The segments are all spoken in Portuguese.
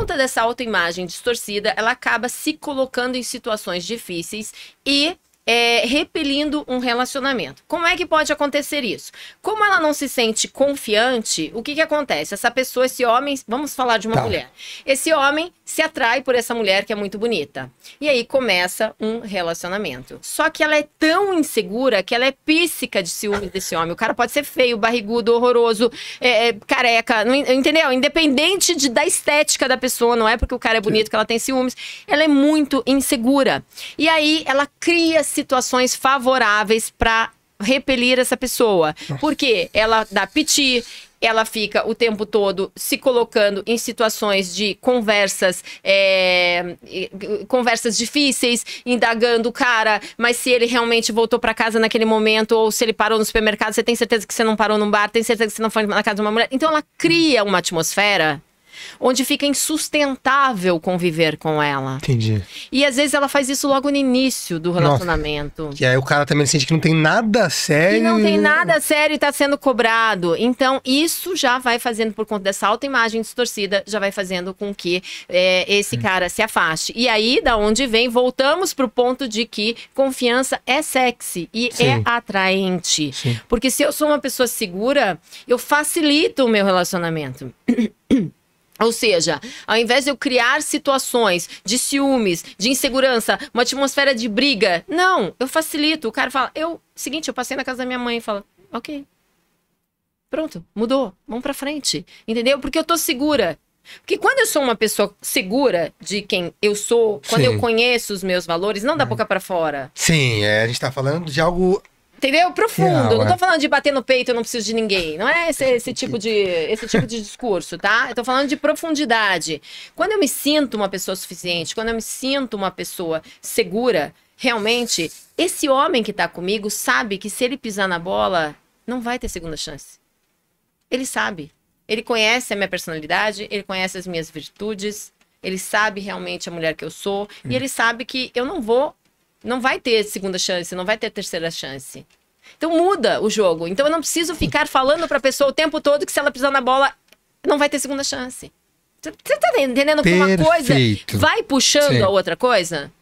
conta dessa autoimagem distorcida, ela acaba se colocando em situações difíceis e é, repelindo um relacionamento. Como é que pode acontecer isso? Como ela não se sente confiante, o que, que acontece? Essa pessoa, esse homem, vamos falar de uma tá. mulher. Esse homem se atrai por essa mulher que é muito bonita. E aí começa um relacionamento. Só que ela é tão insegura que ela é píssica de ciúme desse homem. O cara pode ser feio, barrigudo, horroroso, é, é, careca, não, entendeu? Independente de, da estética da pessoa, não é porque o cara é bonito que ela tem ciúmes. Ela é muito insegura. E aí ela cria-se situações favoráveis para repelir essa pessoa. Porque ela dá piti, ela fica o tempo todo se colocando em situações de conversas é, conversas difíceis, indagando o cara, mas se ele realmente voltou para casa naquele momento ou se ele parou no supermercado, você tem certeza que você não parou num bar, tem certeza que você não foi na casa de uma mulher. Então ela cria uma atmosfera onde fica insustentável conviver com ela. Entendi. E às vezes ela faz isso logo no início do relacionamento. Nossa. E aí o cara também sente que não tem nada sério. E não tem nada sério e tá sendo cobrado. Então isso já vai fazendo, por conta dessa alta imagem distorcida, já vai fazendo com que é, esse hum. cara se afaste. E aí, da onde vem, voltamos pro ponto de que confiança é sexy e é Sim. é atraente. Sim. Porque se eu sou uma pessoa segura, eu facilito o meu relacionamento. Ou seja, ao invés de eu criar situações de ciúmes, de insegurança, uma atmosfera de briga, não, eu facilito. O cara fala, eu, seguinte, eu passei na casa da minha mãe e fala, ok. Pronto, mudou, vamos pra frente. Entendeu? Porque eu tô segura. Porque quando eu sou uma pessoa segura de quem eu sou, quando Sim. eu conheço os meus valores, não dá uhum. boca para fora. Sim, é, a gente tá falando de algo Entendeu? Profundo. não tô é. falando de bater no peito, eu não preciso de ninguém. Não é esse, esse tipo, de, esse tipo de discurso, tá? Eu tô falando de profundidade. Quando eu me sinto uma pessoa suficiente, quando eu me sinto uma pessoa segura, realmente, esse homem que tá comigo sabe que se ele pisar na bola, não vai ter segunda chance. Ele sabe. Ele conhece a minha personalidade, ele conhece as minhas virtudes, ele sabe realmente a mulher que eu sou hum. e ele sabe que eu não vou não vai ter segunda chance, não vai ter terceira chance. Então muda o jogo. Então eu não preciso ficar falando para a pessoa o tempo todo que se ela pisar na bola, não vai ter segunda chance. Você tá entendendo que uma coisa vai puxando Sim. a outra coisa?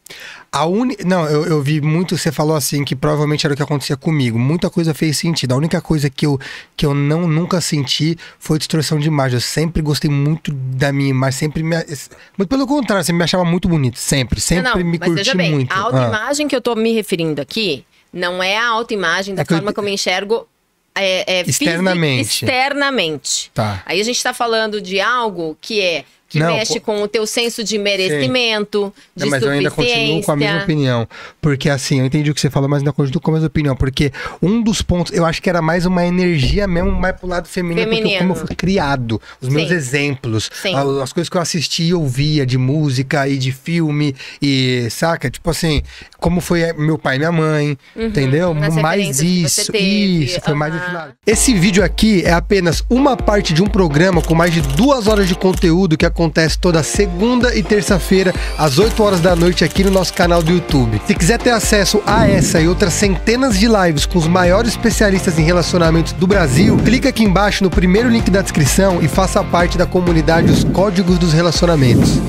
A uni... Não, eu, eu, vi muito, você falou assim, que provavelmente era o que acontecia comigo. Muita coisa fez sentido. A única coisa que eu, que eu não, nunca senti foi distorção de imagem. Eu sempre gostei muito da minha imagem, sempre me... Muito pelo contrário, você me achava muito bonito, sempre. Sempre não, me curti bem, muito. A ah. autoimagem ah. que eu tô me referindo aqui não é a autoimagem da é forma que eu... eu me enxergo é, é, externamente. Externamente. Tá. Aí a gente está falando de algo que é que não, mexe com o teu senso de merecimento, sim. de não, Mas eu ainda continuo com a mesma opinião. Porque assim, eu entendi o que você falou, mas ainda continuo com a mesma opinião. Porque um dos pontos, eu acho que era mais uma energia mesmo, mais pro lado feminino, feminino. porque como eu fui criado. Os meus exemplos, sim. as coisas que eu assisti e ouvia de música e de filme e, saca? Tipo assim, como foi meu pai e minha mãe, uhum, entendeu? Mais isso, isso, isso, foi mais Esse vídeo aqui é apenas uma parte de um programa com mais de duas horas de conteúdo que aconteceu acontece toda segunda e terça-feira, às 8 horas da noite, aqui no nosso canal do YouTube. Se quiser ter acesso a essa e outras centenas de lives com os maiores especialistas em relacionamentos do Brasil, clica aqui embaixo no primeiro link da descrição e faça parte da comunidade Os Códigos dos Relacionamentos.